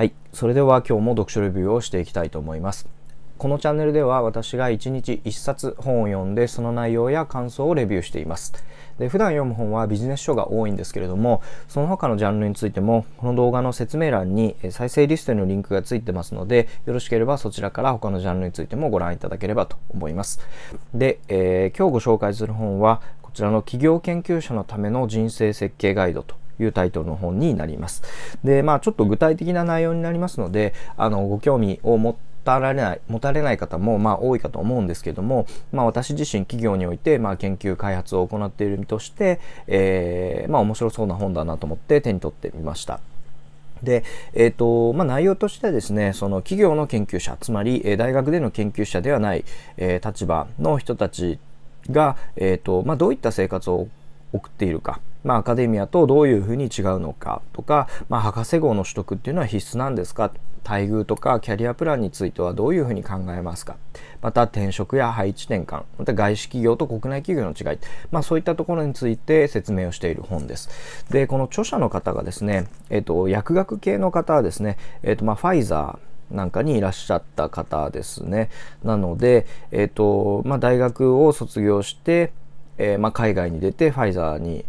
はい、それでは今日も読書レビューをしていきたいと思います。このチャンネルでは私が1日1冊本を読んでその内容や感想をレビューしています。で普段読む本はビジネス書が多いんですけれどもその他のジャンルについてもこの動画の説明欄に再生リストへのリンクがついてますのでよろしければそちらから他のジャンルについてもご覧いただければと思います。で、えー、今日ご紹介する本はこちらの企業研究者のための人生設計ガイドというタイトルの本になります。で、まあちょっと具体的な内容になりますので、あの、ご興味を持ってたられない持たれない方もまあ多いかと思うんですけども、まあ、私自身企業においてまあ研究開発を行っている身として、えー、まあ面白そうな本だなと思って手に取ってみました。で、えっ、ー、と、まあ、内容としてはですね、その企業の研究者、つまり、えー、大学での研究者ではない、えー、立場の人たちが、えっ、と、まあ、どういった生活を送っているか、まあ、アカデミアとどういうふうに違うのかとか、まあ、博士号の取得っていうのは必須なんですか待遇とかキャリアプランについてはどういうふうに考えますかまた転職や配置転換また外資企業と国内企業の違い、まあ、そういったところについて説明をしている本ですでこの著者の方がですね、えーと、薬学系の方はですね、えーとまあ、ファイザーなんかにいらっしゃった方ですね。なので、えっ、ー、と、まあ、大学を卒業して、えー、まあ、海外に出て、ファイザーに、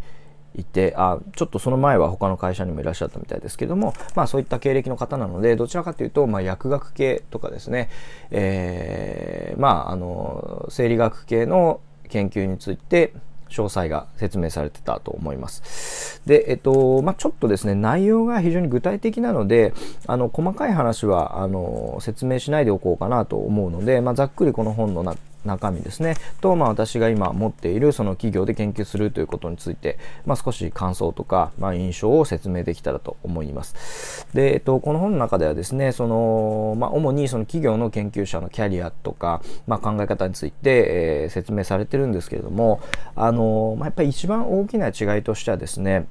いてあちょっとその前は他の会社にもいらっしゃったみたいですけども、まあ、そういった経歴の方なのでどちらかというと、まあ、薬学系とかですね、えー、まあ、あの生理学系の研究について詳細が説明されてたと思います。で、えっと、まあ、ちょっとですね、内容が非常に具体的なので、あの、細かい話は、あの、説明しないでおこうかなと思うので、まあ、ざっくりこの本のな中身ですねと、まあ、私が今持っているその企業で研究するということについて、まあ、少し感想とか、まあ、印象を説明できたらと思います。で、えっと、この本の中ではですねその、まあ、主にその企業の研究者のキャリアとか、まあ、考え方について、えー、説明されてるんですけれどもあの、まあ、やっぱり一番大きな違いとしてはですね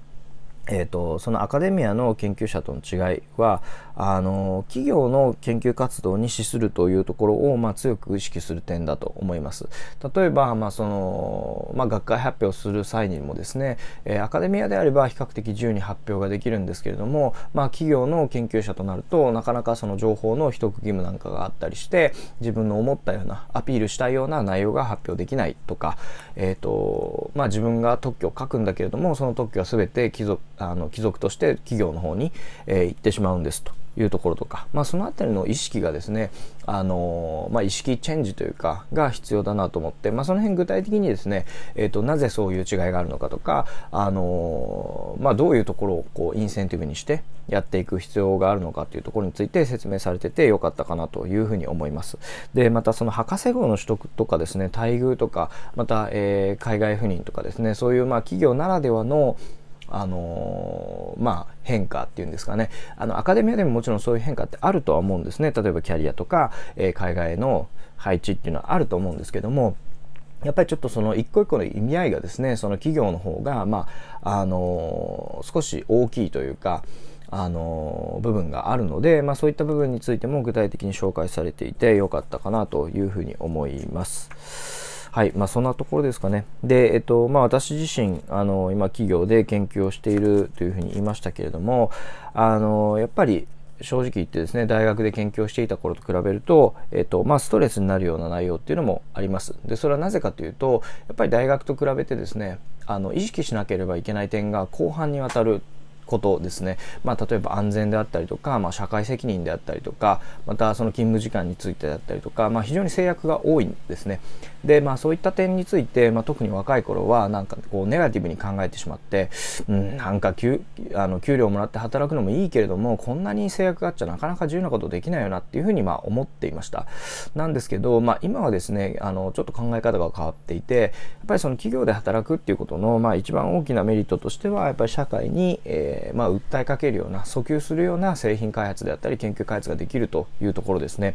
えーと、そのアカデミアの研究者との違いはあの企業の研究活動に資するというところを、まあ、強く意識する点だと思います。例えば、まあそのまあ、学会発表する際にもですね、えー、アカデミアであれば比較的自由に発表ができるんですけれども、まあ、企業の研究者となるとなかなかその情報の秘匿義務なんかがあったりして自分の思ったようなアピールしたいような内容が発表できないとか、えーとまあ、自分が特許を書くんだけれどもその特許は全て貴族あの貴族として企業の方に、えー、行ってしまうんですというところとか、まあ、その辺りの意識がですね、あのー、まあ、意識チェンジというかが必要だなと思って、まあ、その辺具体的にですね、えーと、なぜそういう違いがあるのかとか、あのー、まあ、どういうところをこうインセンティブにしてやっていく必要があるのかというところについて説明されててよかったかなというふうに思います。でまたその博士号の取得とかですね待遇とかまた、えー、海外赴任とかですねそういうまあ企業ならではのあのまあ、変化っていうんですかねあのアカデミアでももちろんそういう変化ってあるとは思うんですね例えばキャリアとか、えー、海外の配置っていうのはあると思うんですけどもやっぱりちょっとその一個一個の意味合いがですねその企業の方が、まああの少し大きいというかあの部分があるので、まあ、そういった部分についても具体的に紹介されていてよかったかなというふうに思います。はい、まあ、そんなところですかね。で、えっと、まあ、私自身、あの、今、企業で研究をしているというふうに言いましたけれども、あの、やっぱり、正直言ってですね大学で研究をしていた頃と比べると,、えっとまあ、ストレスになるような内容っていうのもあります。でそれはなぜかというとやっぱり大学と比べてですねあの意識しなければいけない点が後半にわたることですね、まあ、例えば安全であったりとか、まあ、社会責任であったりとかまたその勤務時間についてだったりとか、まあ、非常に制約が多いんですね。で、まあそういった点について、まあ、特に若い頃はなんかこうネガティブに考えてしまって、うん、なんか給あの給料もらって働くのもいいけれども、こんなに制約があっちゃなかなか自由なことできないよなっていうふうにまあ思っていました。なんですけど、まあ今はですね、あのちょっと考え方が変わっていて、やっぱりその企業で働くっていうことのまあ一番大きなメリットとしては、やっぱり社会に、えー、まあ訴えかけるような、訴求するような製品開発であったり研究開発ができるというところですね。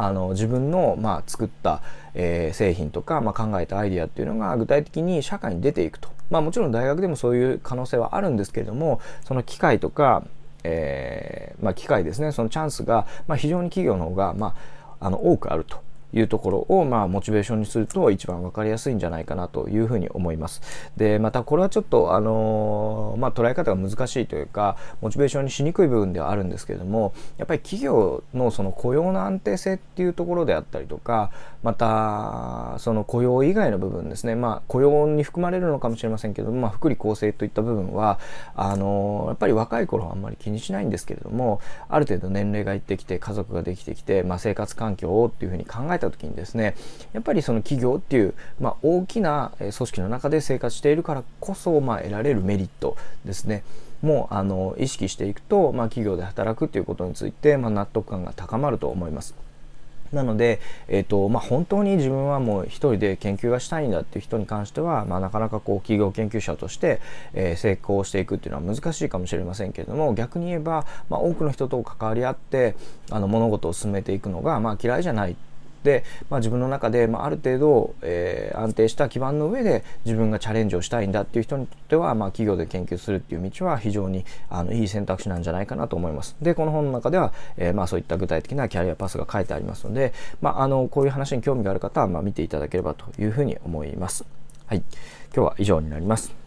あの自分の、まあ、作った、えー、製品とか、まあ、考えたアイデアっていうのが具体的に社会に出ていくと。まあ、もちろん大学でもそういう可能性はあるんですけれどもその機会とか、えーまあ、機会ですねそのチャンスが、まあ、非常に企業の方が、まあ、あの多くあると。いうところを、まあ、モチベーションにすると一番分かりやすいんじゃないかなというふうに思います。でまたこれはちょっと、あのー、まあ、捉え方が難しいというかモチベーションにしにくい部分ではあるんですけれどもやっぱり企業のその雇用の安定性っていうところであったりとかまたその雇用以外の部分ですね、まあ、雇用に含まれるのかもしれませんけども、まあ、福利厚生といった部分はあのー、やっぱり若い頃はあんまり気にしないんですけれどもある程度年齢がいってきて家族ができてきて、まあ、生活環境をっていうふうに考ええた時にですねやっぱりその企業っていう、まあ、大きな組織の中で生活しているからこそ、まあ、得られるメリットですねもうあの意識していくと、まあ、企業で働くということについて、まあ、納得感が高まると思います。なので、えーとまあ、本当に自分はもう一人で研究がしたいんだっていう人に関しては、まあ、なかなかこう企業研究者として、えー、成功していくっていうのは難しいかもしれませんけれども逆に言えば、まあ、多くの人と関わり合ってあの物事を進めていくのが、まあ、嫌いじゃないで、まあ、自分の中で、まあ、ある程度、えー、安定した基盤の上で自分がチャレンジをしたいんだっていう人にとっては、まあ、企業で研究するっていう道は非常にあのいい選択肢なんじゃないかなと思います。でこの本の中では、えー、まあ、そういった具体的なキャリアパスが書いてありますので、まあ、あのこういう話に興味がある方は、ま見ていただければというふうに思います。はい、今日は以上になります。